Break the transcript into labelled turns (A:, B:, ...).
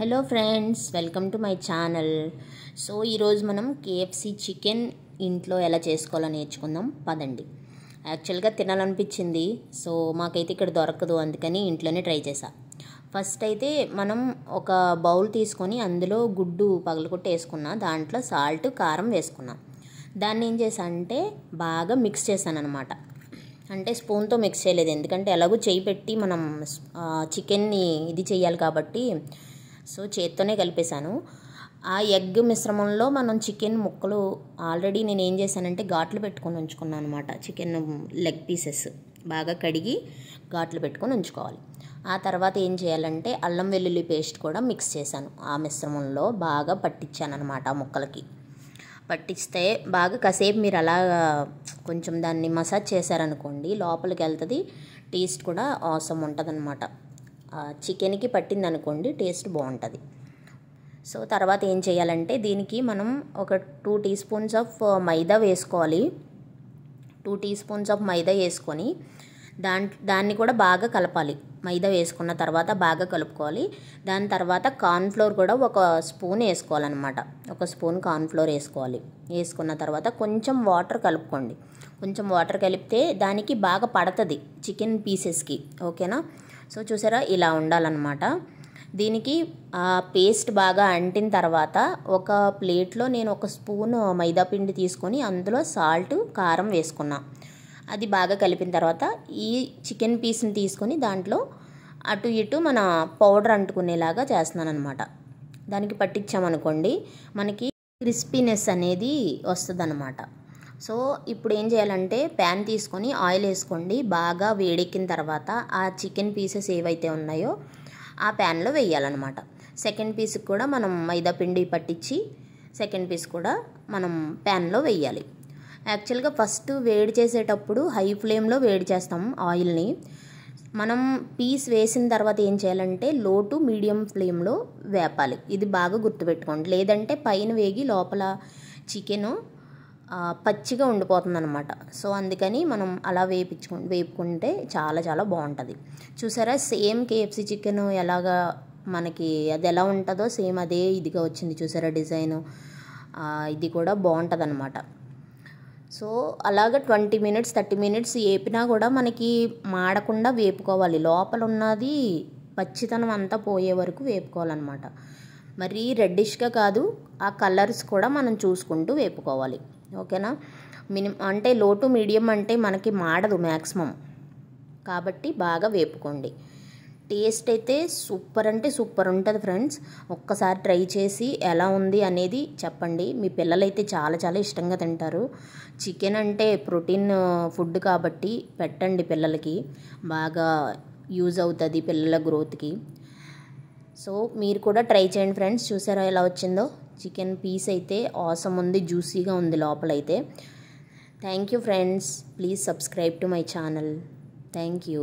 A: hello friends welcome to my channel so ఈరోజు మనం KFC chicken ఇంట్లో ఎలా చేసుకోవాలో నేర్చుకుందాం పదండి యాక్చువల్గా తినాలనిపించింది సో మాకైతే ఇక్కడ దొరకదు అందుకని ఇంట్లోనే ట్రై చేసా ఫస్ట్ అయితే మనం ఒక బౌల్ తీసుకొని అందులో గుడ్డు పగలగొట్టి వేసుకున్నా దాంట్లో సాల్ట్ కారం వేసుకున్నాం దాన్ని ఏం చేసా అంటే బాగా మిక్స్ చేశాను అనమాట అంటే స్పూన్తో మిక్స్ చేయలేదు ఎందుకంటే ఎలాగో చేయి పెట్టి మనం చికెన్ని ఇది చేయాలి కాబట్టి సో చేత్తోనే కలిపేశాను ఆ ఎగ్ మిశ్రమంలో మనం చికెన్ ముక్కలు ఆల్రెడీ నేను ఏం చేశానంటే ఘాట్లు పెట్టుకొని ఉంచుకున్నాను అనమాట చికెన్ లెగ్ పీసెస్ బాగా కడిగి ఘాట్లు పెట్టుకొని ఉంచుకోవాలి ఆ తర్వాత ఏం చేయాలంటే అల్లం వెల్లుల్లి పేస్ట్ కూడా మిక్స్ చేశాను ఆ మిశ్రమంలో బాగా పట్టించాను అనమాట ఆ ముక్కలకి పట్టిస్తే బాగా కాసేపు మీరు అలా కొంచెం దాన్ని మసాజ్ చేశారనుకోండి లోపలికి వెళ్తుంది టేస్ట్ కూడా అవసరం ఉంటుంది అనమాట చికెన్కి పట్టిందనుకోండి టేస్ట్ బాగుంటుంది సో తర్వాత ఏం చేయాలంటే దీనికి మనం ఒక two teaspoons of maida వేసుకోవాలి two teaspoons of maida వేసుకొని దాని దాన్ని కూడా బాగా కలపాలి మైదా వేసుకున్న తర్వాత బాగా కలుపుకోవాలి దాని తర్వాత కార్న్ఫ్లోర్ కూడా ఒక స్పూన్ వేసుకోవాలన్నమాట ఒక స్పూన్ కార్న్ఫ్లోర్ వేసుకోవాలి వేసుకున్న తర్వాత కొంచెం వాటర్ కలుపుకోండి కొంచెం వాటర్ కలిపితే దానికి బాగా పడుతుంది చికెన్ పీసెస్కి ఓకేనా సో చూసారా ఇలా ఉండాలన్నమాట దీనికి ఆ పేస్ట్ బాగా అంటిన తర్వాత ఒక ప్లేట్లో నేను ఒక స్పూన్ మైదా పిండి తీసుకొని అందులో సాల్ట్ కారం వేసుకున్నాను అది బాగా కలిపిన తర్వాత ఈ చికెన్ పీస్ని తీసుకొని దాంట్లో అటు ఇటు మన పౌడర్ అంటుకునేలాగా చేస్తున్నాను అనమాట దానికి పట్టించామనుకోండి మనకి క్రిస్పీనెస్ అనేది వస్తుందన్నమాట సో ఇప్పుడు ఏం చేయాలంటే ప్యాన్ తీసుకొని ఆయిల్ వేసుకోండి బాగా వేడెక్కిన తర్వాత ఆ చికెన్ పీసెస్ ఏవైతే ఉన్నాయో ఆ ప్యాన్లో వేయాలన్నమాట సెకండ్ పీస్కి కూడా మనం మైదా పిండి పట్టించి సెకండ్ పీస్ కూడా మనం ప్యాన్లో వేయాలి యాక్చువల్గా ఫస్ట్ వేడి చేసేటప్పుడు హై ఫ్లేమ్లో వేడి చేస్తాం ఆయిల్ని మనం పీస్ వేసిన తర్వాత ఏం చేయాలంటే లో టు మీడియం ఫ్లేమ్లో వేపాలి ఇది బాగా గుర్తుపెట్టుకోండి లేదంటే పైన వేగి లోపల చికెన్ పచ్చిగా ఉండిపోతుంది అనమాట సో అందుకని మనం అలా వేపించుకు వేపుకుంటే చాలా చాలా బాగుంటుంది చూసారా సేమ్ కేఎఫ్సీ చికెన్ ఎలాగా మనకి అది ఎలా ఉంటుందో సేమ్ అదే ఇదిగా వచ్చింది చూసారా డిజైన్ ఇది కూడా బాగుంటుంది అనమాట సో అలాగ ట్వంటీ మినిట్స్ థర్టీ మినిట్స్ వేపినా కూడా మనకి మాడకుండా వేపుకోవాలి లోపల ఉన్నది పచ్చితనం అంతా పోయే వరకు వేపుకోవాలన్నమాట మరీ రెడ్డిష్గా కాదు ఆ కలర్స్ కూడా మనం చూసుకుంటూ వేపుకోవాలి ఓకేనా మినిమం అంటే లోటు మీడియం అంటే మనకి మాడదు మ్యాక్సిమం కాబట్టి బాగా వేపుకోండి టేస్ట్ అయితే సూపర్ అంటే సూపర్ ఉంటుంది ఫ్రెండ్స్ ఒక్కసారి ట్రై చేసి ఎలా ఉంది అనేది చెప్పండి మీ పిల్లలైతే చాలా చాలా ఇష్టంగా తింటారు చికెన్ అంటే ప్రోటీన్ ఫుడ్ కాబట్టి పెట్టండి పిల్లలకి బాగా యూజ్ అవుతుంది పిల్లల గ్రోత్కి సో మీరు కూడా ట్రై చేయండి ఫ్రెండ్స్ చూసారా ఎలా వచ్చిందో చికెన్ పీస్ అయితే ఆసం ఉంది జ్యూసీగా ఉంది లోపలైతే thank you friends please subscribe to my channel thank you